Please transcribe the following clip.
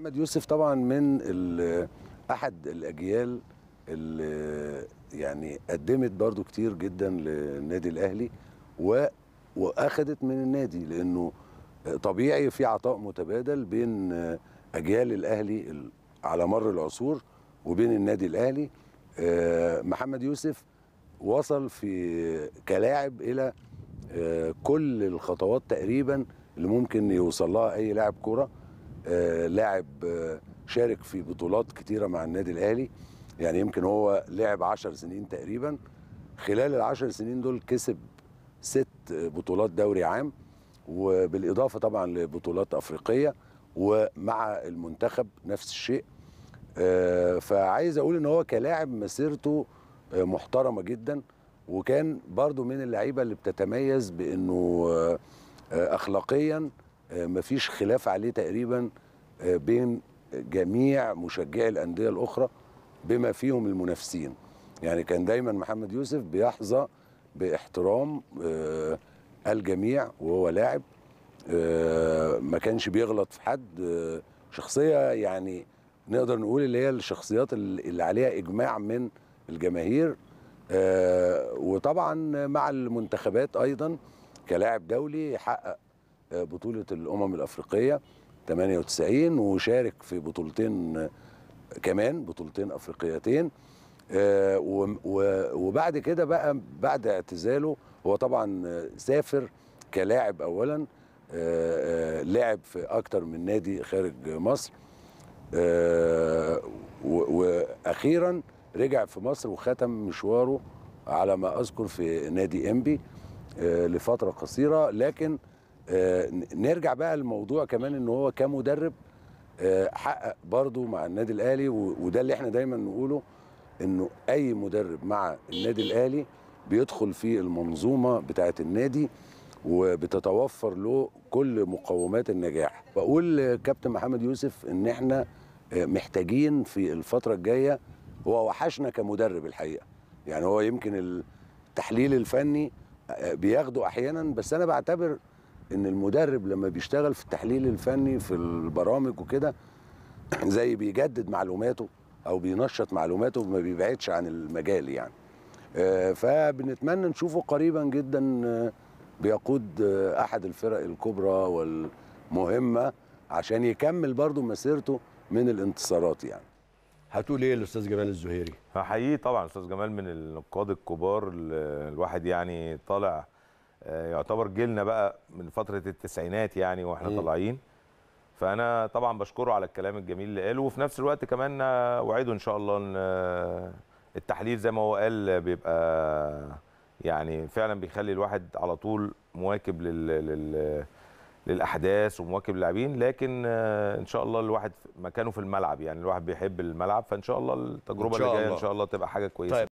محمد يوسف طبعا من احد الاجيال اللي يعني قدمت برضو كتير جدا للنادي الاهلي و واخدت من النادي لانه طبيعي في عطاء متبادل بين اجيال الاهلي على مر العصور وبين النادي الاهلي آه، محمد يوسف وصل في كلاعب الى آه، كل الخطوات تقريبا اللي ممكن يوصل لها اي لاعب كره آه، لاعب آه، شارك في بطولات كتيره مع النادي الاهلي يعني يمكن هو لعب 10 سنين تقريبا خلال العشر سنين دول كسب ست بطولات دوري عام وبالاضافه طبعا لبطولات افريقيه ومع المنتخب نفس الشيء آه، فعايز اقول ان هو كلاعب مسيرته محترمه جدا وكان برضو من اللعيبه اللي بتتميز بانه اخلاقيا آه، مفيش خلاف عليه تقريبا آه، بين جميع مشجعي الانديه الاخرى بما فيهم المنافسين يعني كان دايما محمد يوسف بيحظى باحترام آه، الجميع وهو لاعب ما كانش بيغلط في حد شخصيه يعني نقدر نقول اللي هي الشخصيات اللي عليها اجماع من الجماهير وطبعا مع المنتخبات ايضا كلاعب دولي حقق بطوله الامم الافريقيه 98 وشارك في بطولتين كمان بطولتين افريقيتين آه، وبعد كده بقى بعد اعتزاله هو طبعا سافر كلاعب اولا آه، آه، لعب في اكتر من نادي خارج مصر واخيرا رجع في مصر وختم مشواره على ما اذكر في نادي انبي لفتره قصيره لكن آه، نرجع بقى لموضوع كمان ان هو كمدرب آه، حقق برضه مع النادي الاهلي وده اللي احنا دايما نقوله انه اي مدرب مع النادي الاهلي بيدخل في المنظومه بتاعه النادي وبتتوفر له كل مقومات النجاح بقول كابتن محمد يوسف ان احنا آه، محتاجين في الفتره الجايه هو وحشنا كمدرب الحقيقه يعني هو يمكن التحليل الفني بياخده احيانا بس انا بعتبر ان المدرب لما بيشتغل في التحليل الفني في البرامج وكده زي بيجدد معلوماته او بينشط معلوماته ما بيبعدش عن المجال يعني آه، فبنتمنى نشوفه قريبا جدا آه، بيقود آه، احد الفرق الكبرى والمهمه عشان يكمل برضه مسيرته من الانتصارات يعني هتقول ايه الاستاذ جمال الزهيري هحييه طبعا استاذ جمال من النقاد الكبار الواحد يعني طالع آه، يعتبر جيلنا بقى من فتره التسعينات يعني واحنا م. طالعين فانا طبعا بشكره على الكلام الجميل اللي قاله وفي نفس الوقت كمان اوعده ان شاء الله ان آه، التحليل زي ما هو قال بيبقى يعني فعلا بيخلي الواحد على طول مواكب لل, لل... للاحداث ومواكب اللاعبين لكن آه، ان شاء الله الواحد مكانه في الملعب يعني الواحد بيحب الملعب فان شاء الله التجربه اللي جايه ان شاء الله تبقى حاجه كويسه طيب.